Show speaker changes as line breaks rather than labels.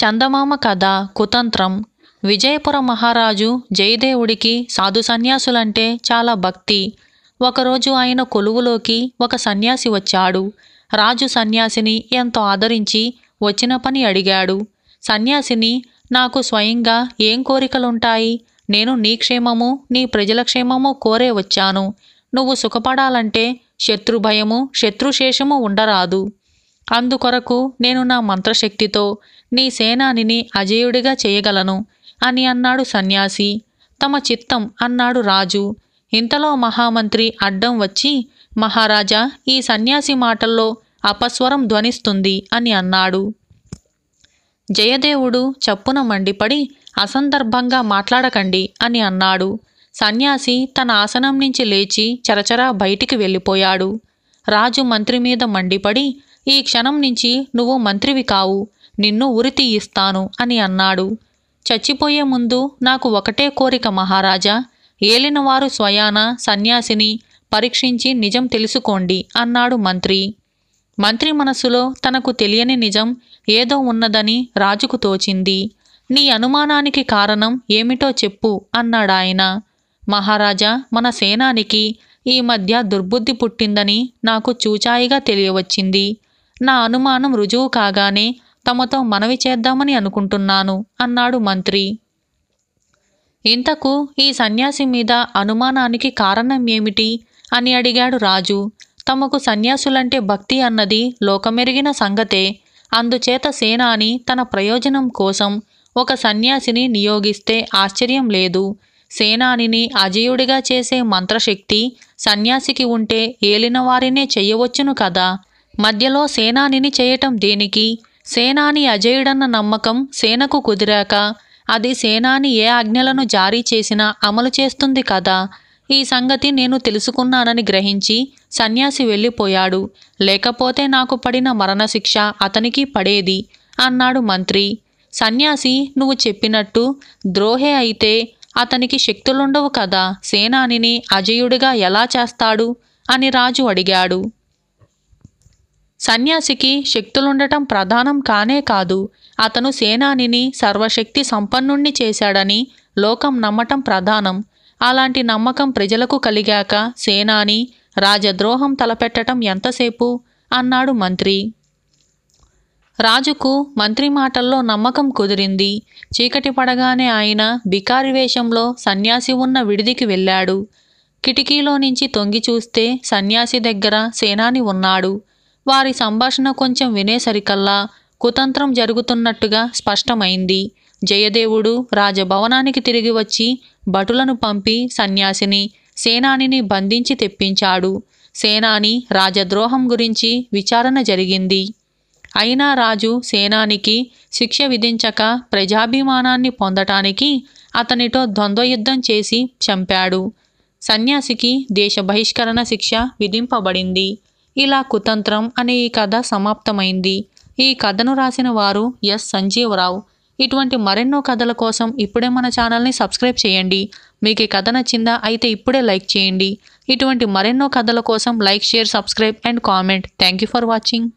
చందమామ కథ కుతంత్రం విజయపురం మహారాజు జయదేవుడికి సాధు సన్యాసులంటే చాలా భక్తి ఒకరోజు ఆయన కొలువులోకి ఒక సన్యాసి వచ్చాడు రాజు సన్యాసిని ఎంతో ఆదరించి వచ్చిన పని అడిగాడు సన్యాసిని నాకు స్వయంగా ఏం కోరికలుంటాయి నేను నీ క్షేమము నీ ప్రజల క్షేమము కోరే వచ్చాను నువ్వు సుఖపడాలంటే శత్రుభయము శత్రుశేషము ఉండరాదు అందుకొరకు నేను నా మంత్రశక్తితో నీ సేనానిని అజేయుడిగా చేయగలను అని అన్నాడు సన్యాసి తమ చిత్తం అన్నాడు రాజు ఇంతలో మహామంత్రి అడ్డం వచ్చి మహారాజా ఈ సన్యాసి మాటల్లో అపస్వరం ధ్వనిస్తుంది అని అన్నాడు జయదేవుడు చప్పున మండిపడి అసందర్భంగా మాట్లాడకండి అని అన్నాడు సన్యాసి తన ఆసనం నుంచి లేచి చరచరా బయటికి వెళ్ళిపోయాడు రాజు మంత్రి మీద మండిపడి ఈ క్షణం నుంచి నువ్వు మంత్రివి కావు నిన్ను ఉరితీయిస్తాను అని అన్నాడు చచ్చిపోయే ముందు నాకు ఒకటే కోరిక మహారాజా ఏలినవారు స్వయాన సన్యాసిని పరీక్షించి నిజం తెలుసుకోండి అన్నాడు మంత్రి మంత్రి మనసులో తనకు తెలియని నిజం ఏదో ఉన్నదని రాజుకు తోచింది నీ అనుమానానికి కారణం ఏమిటో చెప్పు అన్నాడాయన మహారాజా మన సేనానికి ఈ మధ్య దుర్బుద్ధి పుట్టిందని నాకు చూచాయిగా తెలియవచ్చింది నా అనుమానం రుజువు కాగానే తమతో మనవి చేద్దామని అనుకుంటున్నాను అన్నాడు మంత్రి ఇంతకు ఈ సన్యాసి మీద అనుమానానికి కారణం ఏమిటి అని అడిగాడు రాజు తమకు సన్యాసులంటే భక్తి అన్నది లోకమెరిగిన సంగతే అందుచేత సేనాని తన ప్రయోజనం కోసం ఒక సన్యాసిని నియోగిస్తే ఆశ్చర్యం లేదు సేనానిని అజయుడిగా చేసే మంత్రశక్తి సన్యాసికి ఉంటే ఏలినవారినే చెయ్యవచ్చును కదా మధ్యలో సేనానిని చేయటం దేనికి సేనాని అజయుడన్న నమ్మకం సేనకు కుదిరాక అది సేనాని ఏ ఆజ్ఞలను జారీ చేసినా అమలు చేస్తుంది కదా ఈ సంగతి నేను తెలుసుకున్నానని గ్రహించి సన్యాసి వెళ్ళిపోయాడు లేకపోతే నాకు పడిన మరణశిక్ష అతనికి పడేది అన్నాడు మంత్రి సన్యాసి నువ్వు చెప్పినట్టు ద్రోహే అయితే అతనికి శక్తులుండవు కదా సేనానిని అజయుడిగా ఎలా చేస్తాడు అని రాజు అడిగాడు సన్యాసికి శక్తులుండటం ప్రధానం కానే కాదు అతను సేనానిని సర్వశక్తి సంపన్నుణ్ణి చేశాడని లోకం నమ్మటం ప్రధానం అలాంటి నమ్మకం ప్రజలకు కలిగాక సేనాని రాజద్రోహం తలపెట్టడం ఎంతసేపు అన్నాడు మంత్రి రాజుకు మంత్రి మాటల్లో నమ్మకం కుదిరింది చీకటి పడగానే ఆయన బికారి వేషంలో సన్యాసి ఉన్న విడిదికి వెళ్ళాడు కిటికీలో నుంచి తొంగి చూస్తే సన్యాసి దగ్గర సేనాని ఉన్నాడు వారి సంభాషణ కొంచెం వినేసరికల్లా కుతంత్రం జరుగుతున్నట్టుగా స్పష్టమైంది జయదేవుడు రాజభవనానికి తిరిగి వచ్చి భటులను పంపి సన్యాసిని సేనానిని బంధించి తెప్పించాడు సేనాని రాజద్రోహం గురించి విచారణ జరిగింది అయినా రాజు సేనానికి శిక్ష విధించక ప్రజాభిమానాన్ని పొందటానికి అతనితో ద్వంద్వయుద్ధం చేసి చంపాడు సన్యాసికి దేశ బహిష్కరణ శిక్ష విధింపబడింది ఇలా కుతంత్రం అనే ఈ కథ సమాప్తమైంది ఈ కథను రాసిన వారు ఎస్ సంజీవరావు ఇటువంటి మరెన్నో కథల కోసం ఇప్పుడే మన ఛానల్ని సబ్స్క్రైబ్ చేయండి మీకు ఈ కథ నచ్చిందా అయితే ఇప్పుడే లైక్ చేయండి ఇటువంటి మరెన్నో కథల కోసం like share subscribe and comment thank you for watching